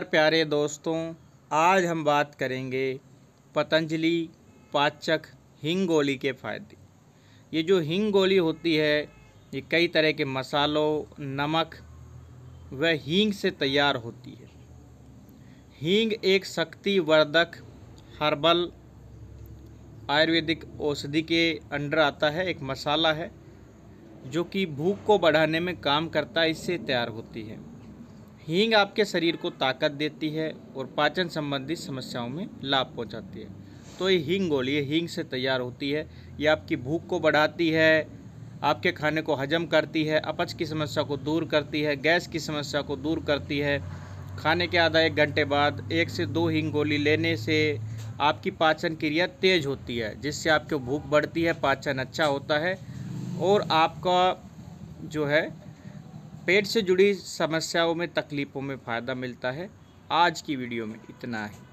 प्यारे दोस्तों आज हम बात करेंगे पतंजलि पाचक हिंग गोली के फायदे ये जो हिंग गोली होती है ये कई तरह के मसालों नमक व हींग से तैयार होती है हींग एक शक्तिवर्धक हर्बल आयुर्वेदिक औषधि के अंडर आता है एक मसाला है जो कि भूख को बढ़ाने में काम करता है इससे तैयार होती है हींग आपके शरीर को ताकत देती है और पाचन संबंधी समस्याओं में लाभ पहुंचाती है तो ये हींग गोली हींग से तैयार होती है ये आपकी भूख को बढ़ाती है आपके खाने को हजम करती है अपच की समस्या को दूर करती है गैस की समस्या को दूर करती है खाने के आधा एक घंटे बाद एक से दो हींग गोली लेने से आपकी पाचन क्रिया तेज़ होती है जिससे आपकी भूख बढ़ती है पाचन अच्छा होता है और आपका जो है पेट से जुड़ी समस्याओं में तकलीफ़ों में फ़ायदा मिलता है आज की वीडियो में इतना ही